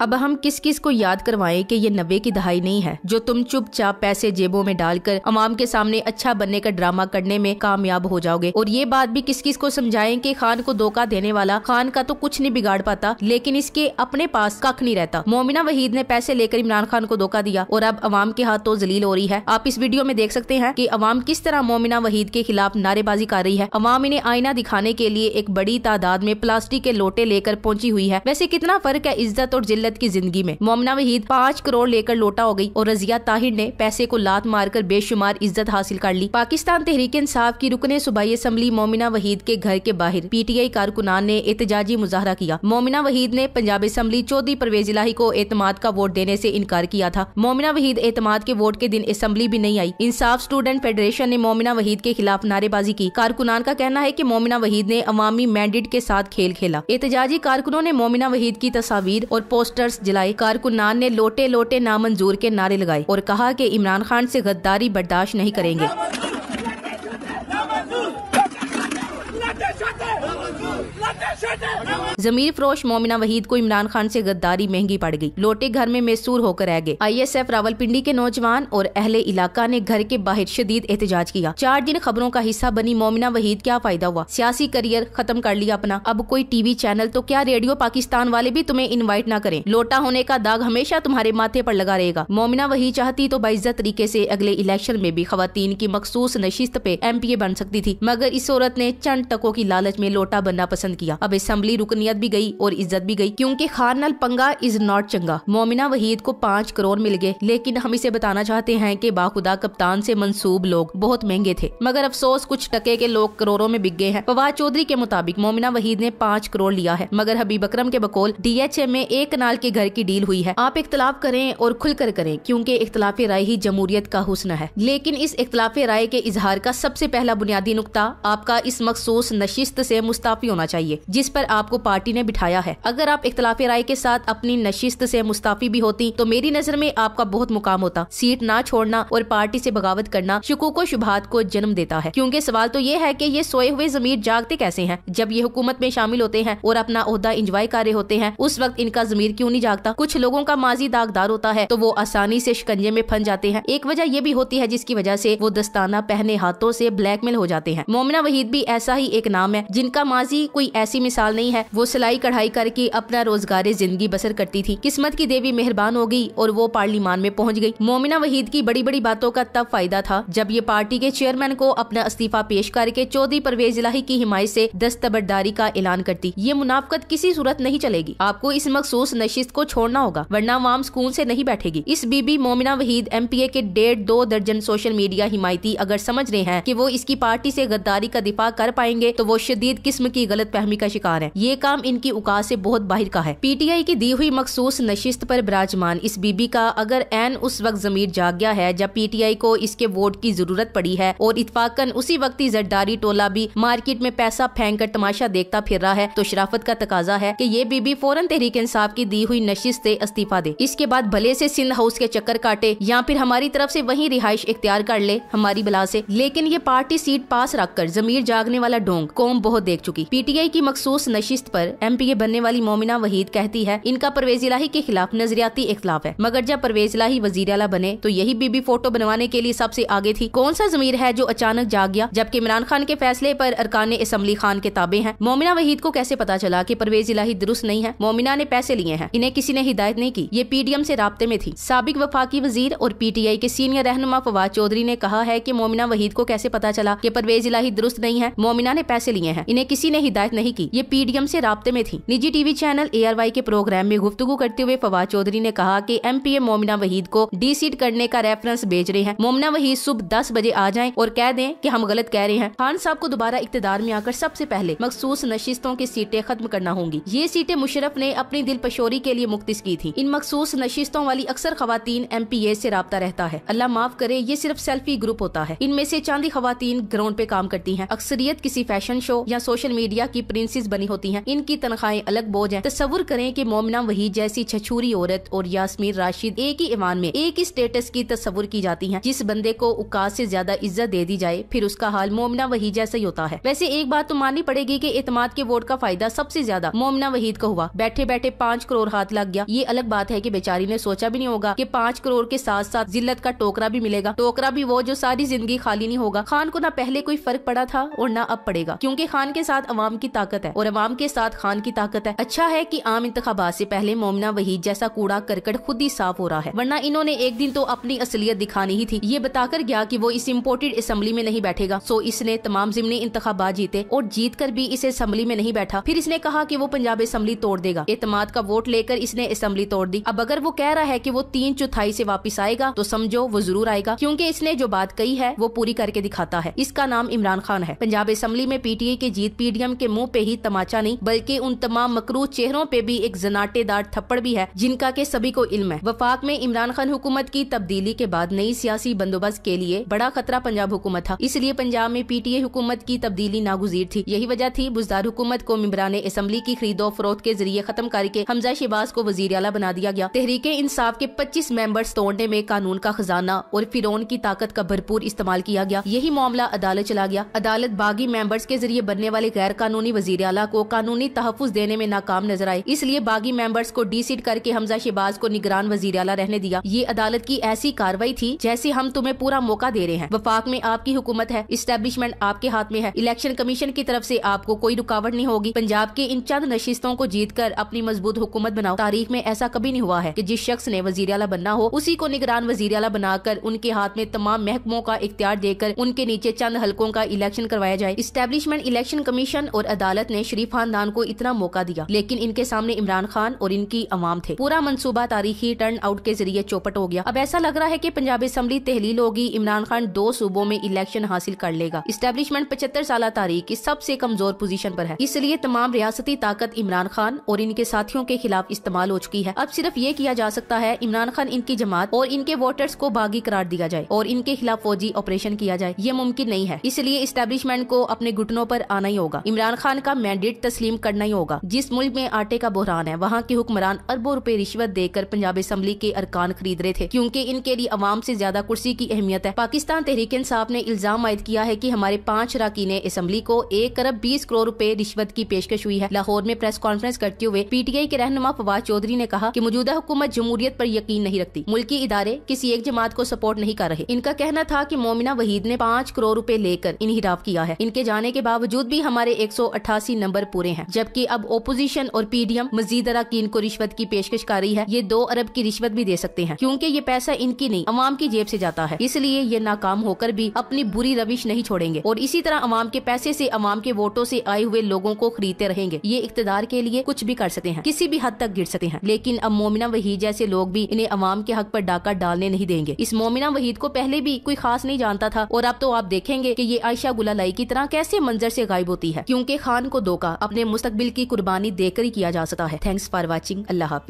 अब हम किस किस को याद करवाएं कि ये नब्बे की दहाई नहीं है जो तुम चुपचाप पैसे जेबों में डालकर अवाम के सामने अच्छा बनने का ड्रामा करने में कामयाब हो जाओगे और ये बात भी किस किस को समझाएं कि खान को धोखा देने वाला खान का तो कुछ नहीं बिगाड़ पाता लेकिन इसके अपने पास कख नहीं रहता मोमिना वहीद ने पैसे लेकर इमरान खान को धोखा दिया और अब अवाम के हाथ तो जलील हो रही है आप इस वीडियो में देख सकते हैं की अवाम किस तरह मोमिना वहीद के खिलाफ नारेबाजी कर रही है अवाम इन्हें आईना दिखाने के लिए एक बड़ी तादाद में प्लास्टिक के लोटे लेकर पहुंची हुई है वैसे कितना फर्क है इज्जत और जिल्ल जिल्लत की जिंदगी में मोमना वहीद पाँच करोड़ लेकर लोटा हो गयी और रजिया ताहिर ने पैसे को लात मार कर बेशुमार इज्जत हासिल कर ली पाकिस्तान तहरीक इंसाफ की रुकने सुबाई असम्बली मोमिना वहीद के घर के बाहर पी टी आई कारकुनान ने एहतजाजी मुजाहरा किया मोमिना वहीद ने पंजाब असम्बली चौधरी परवेज इलाही को एतमाद का वोट देने ऐसी इनकार किया था मोमिना वहीद एतमाद के वोट के दिन असम्बली भी नहीं आई इंसाफ स्टूडेंट फेडरेशन ने मोमिना वहीद के खिलाफ नारेबाजी की कारकुनान का कहना है की मोमिना वहीद ने अवामी मैंडेट के साथ खेल खेला एहतजाजी कारकुनों ने मोमिना वहीद की तस्वीर और पोस्ट पोस्टर्स जलाई कारकुनान ने लोटे लोटे नामंजूर के नारे लगाए और कहा कि इमरान खान से गद्दारी बर्दाश्त नहीं करेंगे जमीर फरोश मोमिना वहीद को इमरान खान से गद्दारी महंगी पड़ गई लोटे घर में मैसूर होकर रह गए आईएसएफ रावलपिंडी के नौजवान और अहले इलाका ने घर के बाहर शदीद एहतजाज किया चार दिन खबरों का हिस्सा बनी मोमिना वहीद क्या फायदा हुआ सियासी करियर खत्म कर लिया अपना अब कोई टीवी चैनल तो क्या रेडियो पाकिस्तान वाले भी तुम्हें इन्वाइट न करें लोटा होने का दाग हमेशा तुम्हारे माथे आरोप लगा रहेगा मोमिना वही चाहती तो बाइजत तरीके ऐसी अगले इलेक्शन में भी खातन की मखसूस नशिस्त पे ए बन सकती थी मगर इस औरत ने चंद टकों की लालच में लोटा बनना पसंद किया अब असम्बली रुकनीत भी गई और इज्जत भी गई क्योंकि खान नल पंगा इज नॉट चंगा मोमिना वहीद को पाँच करोड़ मिल गए लेकिन हम इसे बताना चाहते हैं कि बाखुदा कप्तान से मंसूब लोग बहुत महंगे थे मगर अफसोस कुछ टके के लोग करोड़ों में बिक गए हैं फवाद चौधरी के मुताबिक मोमिना वहीद ने पाँच करोड़ लिया है मगर हबीब अक्रम के बकोल डी एच ए में एक कनाल के घर की डील हुई है आप इख्तलाफ करें और खुलकर करें क्यूँकी इख्तलाफ राय ही जमहूरियत का हुसन है लेकिन इस इख्तलाफ राय के इजहार का सबसे पहला बुनियादी नुकता आपका इस मखसूस नशिस्त से मुस्ताफी होना चाहिए जिस पर आपको पार्टी ने बिठाया है अगर आप इख्तलाफ राय के साथ अपनी नशिस्त से मुस्ताफी भी होती तो मेरी नजर में आपका बहुत मुकाम होता सीट ना छोड़ना और पार्टी से बगावत करना शुकू को शुभात को जन्म देता है क्योंकि सवाल तो ये है कि ये सोए हुए जमीर जागते कैसे हैं जब ये हुकूमत में शामिल होते हैं और अपना अहदा इंजॉय कर रहे होते हैं उस वक्त इनका जमीर क्यों नहीं जागता कुछ लोगों का माजी दागदार होता है तो वो आसानी से शिकंजे में फंस जाते हैं एक वजह ये भी होती है जिसकी वजह से वो दस्ताना पहने हाथों से ब्लैकमेल हो जाते हैं मोमिना वहीद भी ऐसा ही एक नाम है जिनका माजी कोई ऐसी मिसाल नहीं है वो सिलाई कढ़ाई करके अपना रोजगार जिंदगी बसर करती थी किस्मत की देवी मेहरबान हो गई और वो पार्लिमान में पहुंच गई मोमिना वहीद की बड़ी बड़ी बातों का तब फायदा था जब ये पार्टी के चेयरमैन को अपना इस्तीफा पेश करके चौधरी परवेज लाही की हिमायत से दस्तबरदारी का ऐलान करती ये मुनाफ्त किसी सूरत नहीं चलेगी आपको इस मखसूस नशिस्त को छोड़ना होगा वरना वाम सुकून ऐसी नहीं बैठेगी इस बीबी Momina Waheed M P A के डेढ़ दो दर्जन सोशल मीडिया हिमायती अगर समझ रहे हैं की वो इसकी पार्टी ऐसी गद्दारी का दिफा कर पाएंगे तो वो शदीद किस्म की गलत फहमी का शिकार है ये काम इनकी औकात ऐसी बहुत बाहर का है पीटीआई की दी हुई मखसूस नशिस्त पर विराजमान इस बीबी का अगर एन उस वक्त जमीर जाग गया है जब पीटीआई को इसके वोट की जरूरत पड़ी है और इतफाकन उसी वक्त ही जरदारी टोला भी मार्केट में पैसा फेंक कर तमाशा देखता फिर रहा है तो शराफत का तकाजा है की ये बीबी फौरन तहरीक इंसाफ की दी हुई नशिस्त ऐसी इस्तीफा दे इसके बाद भले ऐसी सिंध हाउस के चक्कर काटे या फिर हमारी तरफ ऐसी वही रिहाइश इख्तियार कर ले हमारी बला ऐसी लेकिन ये पार्टी सीट पास रख कर जमीर जागने वाला ढोंग कौम बहुत देख चुकी पीटीआई की मखसूस मखसूस नशिस्त पर एम पी ए बनने वाली मोमिना वहीद कहती है इनका परवेज इलाही के खिलाफ नजरियाती इख्तलाफ है मगर जब परवेज इलाही वजीर अला बने तो यही बीबी फोटो बनवाने के लिए सबसे आगे थी कौन सा जमीर है जो अचानक जाग गया जबकि इमरान खान के फैसले पर अरकान इसम्बली खान के ताबे हैं मोमिना वहीद को कैसे पता चला की परवेज इलाही दुरुस्त नहीं है मोमिना ने पैसे लिए हैं इन्हें किसी ने हिदायत नहीं की ये पी डी एम ऐसी रबते में थी सबक वफाकी वजीर और पी टी आई के सीनियर रहनुमा फवाद चौधरी ने कहा है की मोमिना वहीद को कैसे पता चला की परवेज इलाही दुरुस्त नहीं है मोमिना ने पैसे लिए हैं इन्हें किसी ने हिदायत नहीं की ये पीडीएम से रबते में थी निजी टीवी चैनल ए के प्रोग्राम में गुफ्तु करते हुए फवाद चौधरी ने कहा की एम पी मोमिना वहीद को डी सीट करने का रेफरेंस भेज रहे हैं मोमिना वहीद सुबह दस बजे आ जाए और कह दें की हम गलत कह रहे हैं खान साहब को दोबारा इकतदार में आकर सबसे पहले मखसूस नशिस्तों की सीटें खत्म करना होंगी ये सीटें मुशरफ ने अपनी पशोरी के लिए मुख्त की थी इन मखसूस नशिस्तों वाली अक्सर खातन एम पी ए ऐसी रहता है अल्लाह माफ करे ये सिर्फ सेल्फी ग्रुप होता है इनमें से चांदी खातन ग्राउंड पे काम करती है अक्सरियत किसी फैशन शो या सोशल मीडिया की प्रिंसिस फैमिलीज बनी होती हैं इनकी तनख्वाहें अलग बोझ है तस्वुर करें की मोमिना वही जैसी छछूरी औरत और यास्मीन राशिद एक ही ईमान में एक ही स्टेटस की तस्वुर की जाती है जिस बंदे को उकास ऐसी ज्यादा इज्जत दे दी जाए फिर उसका हाल मोमिना वही जैसा ही होता है वैसे एक बात तो माननी पड़ेगी की एतमाद के वोट का फायदा सबसे ज्यादा मोमिना वहीद का हुआ बैठे बैठे पाँच करोड़ हाथ लग गया ये अलग बात है की बेचारी ने सोचा भी नहीं होगा की पाँच करोड़ के साथ साथ जिल्लत का टोकरा भी मिलेगा टोकरा भी वो जो सारी जिंदगी खाली नहीं होगा खान को न पहले कोई फर्क पड़ा था और न अब पड़ेगा क्योंकि खान के साथ अवाम की ताकत है और अवाम के साथ खान की ताकत है अच्छा है की आम इंतबात ऐसी पहले मोमना वही जैसा कूड़ा करकट खुद ही साफ हो रहा है वरना इन्होंने एक दिन तो अपनी असलियत दिखानी ही थी ये बताकर गया की वो इस इम्पोर्टेड असम्बली में नहीं बैठेगा सो इसने तमाम जिमनी इंतबात जीते और जीत कर भी इसे असम्बली में नहीं बैठा फिर इसने कहा की वो पंजाब असम्बली तोड़ देगा एतमाद का वोट लेकर इसने असम्बली तोड़ दी अब अगर वो कह रहा है की वो तीन चौथाई ऐसी वापिस आएगा तो समझो वो जरूर आएगा क्यूँकी इसने जो बात कही है वो पूरी करके दिखाता है इसका नाम इमरान खान है पंजाब असम्बली में पीटीए के जीत पीडीएम के मुँह पे ही तमाचा नहीं बल्कि उन तमाम मकरू चेहरों पे भी एक जनाटेदार थप्पड़ भी है जिनका के सभी को इल्म है वफाक में इमरान खान हुकूमत की तब्दीली के बाद नई सियासी बंदोबस्त के लिए बड़ा खतरा पंजाब हुकूमत था इसलिए पंजाब में पीटीए हुकूमत की तब्दीली नागुजीर थी यही वजह थी बुजदार हुकूमत को मम्बरान असम्बली की खरीदो फरोख्त के जरिए खत्म करके हमजा शिबाज को वजीर अला बना दिया गया तहरीक इंसाफ के पच्चीस मेंबर्स तोड़ने में कानून का खजाना और फिरौन की ताकत का भरपूर इस्तेमाल किया गया यही मामला अदालत चला गया अदालत बागी मेंबर्स के जरिए बनने वाले गैर कानूनी वजीर पटियाला को कानूनी तहफुज देने में नाकाम नजर आए इसलिए बागी मेंबर्स को डी सीट करके हमजा शहबाज को निगरान वजीर अला रहने दिया ये अदालत की ऐसी कार्रवाई थी जैसे हम तुम्हें पूरा मौका दे रहे हैं वफाक में आपकी हुकूमत है इस्टेब्लिशमेंट आपके हाथ में है इलेक्शन कमीशन की तरफ ऐसी आपको कोई रुकावट नहीं होगी पंजाब के इन चंद नशिस्तों को जीत कर अपनी मजबूत हुकूमत बनाओ तारीख में ऐसा कभी नहीं हुआ है की जिस शख्स ने वजीर अला बनना हो उसी को निगरान वजीर अला बनाकर उनके हाथ में तमाम महकमों का इख्तियार देकर उनके नीचे चंद हल्कों का इलेक्शन करवाया जाए इस्टेब्लिशमेंट इलेक्शन कमीशन और अदालत ने ने शरीफ खानदान को इतना मौका दिया लेकिन इनके सामने इमरान खान और इनकी अवाम थे पूरा मनसूबा तारीखी टर्न आउट के जरिए चौपट हो गया अब ऐसा लग रहा है की पंजाब असम्बली तहलील होगी इमरान खान दो सूबों में इलेक्शन हासिल कर लेगा इस्टेब्लिशमेंट पचहत्तर साल तारीख की सबसे कमजोर पोजीशन आरोप है इसलिए तमाम रियासती ताकत इमरान खान और इनके साथियों के खिलाफ इस्तेमाल हो चुकी है अब सिर्फ ये किया जा सकता है इमरान खान इनकी जमात और इनके वोटर्स को बागी करार दिया जाए और इनके खिलाफ फौजी ऑपरेशन किया जाए ये मुमकिन नहीं है इसलिए इस्टेब्लिशमेंट को अपने घुटनों पर आना ही होगा इमरान खान का मैंडेट तस्लीम करना ही होगा जिस मुल्क में आटे का बहरान है वहाँ के हुक्मरान अरबों रूपए रिश्वत देकर पंजाब असम्बली के अरकान खरीद रहे थे क्यूँकी इनके लिए अवाम ऐसी ज्यादा कुर्सी की अहमियत है पाकिस्तान तहरीक इंसाफ ने इल्जाम आयद किया है की हमारे पाँच अरकान असम्बली को एक अरब बीस करोड़ रूपए रिश्वत की पेशकश हुई है लाहौर में प्रेस कॉन्फ्रेंस करते हुए पीटीआई के रहनुमा फवाद चौधरी ने कहा की मौजूदा हुकूमत जमहूरियत आरोप यकीन नहीं रखती मुल्की इदारे किसी एक जमात को सपोर्ट नहीं कर रहे इनका कहना था की मोमिना वहीद ने पाँच करोड़ रूपए लेकर इनहिराफ किया है इनके जाने के बावजूद भी हमारे एक सौ अठासी अठासी नंबर पूरे हैं जबकि अब ओपोजिशन और पीडीएम मजीद अरकान को रिश्वत की पेशकश कर रही है ये दो अरब की रिश्वत भी दे सकते हैं क्यूँकी ये पैसा इनकी नहीं अवाम की जेब ऐसी जाता है इसलिए ये नाकाम होकर भी अपनी बुरी रविश नहीं छोड़ेंगे और इसी तरह अवाम के पैसे ऐसी अवाम के वोटों ऐसी आए हुए लोगों को खरीदते रहेंगे ये इकतदार के लिए कुछ भी कर सकते हैं किसी भी हद तक गिर सकते हैं लेकिन अब मोमिना वहीद जैसे लोग भी इन्हें अवाम के हक पर डाका डालने नहीं देंगे इस मोमिना वहीद को पहले भी कोई खास नहीं जानता था और अब तो आप देखेंगे की ये आयशा गुलाई की तरह कैसे मंजर ऐसी गायब होती है क्यूँकी खान को दो का अपने मुस्तबिल की कुर्बानी देकर ही किया जा सकता है थैंक्स फॉर वॉचिंग अल्लाह